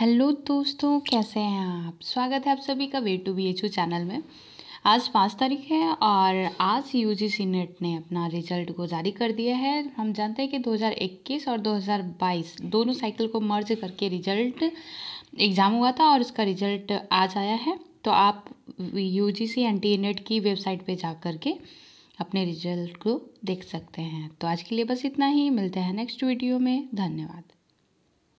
hello दोस्तों कैसे हैं आप स्वागत है आप सभी का way to B H channel में आज पाँच तारीख है और आज यू जी सी नेट ने अपना रिजल्ट को जारी कर दिया है हम जानते हैं कि 2021 और 2022 दोनों साइकिल को मर्ज करके रिजल्ट एग्ज़ाम हुआ था और उसका रिजल्ट आज आया है तो आप U G C N T net की वेबसाइट पे जा कर के अपने रिजल्ट को देख सकते हैं तो आज के लिए बस इतना ही मिलते हैं नेक्स्ट वीडियो में धन्यवाद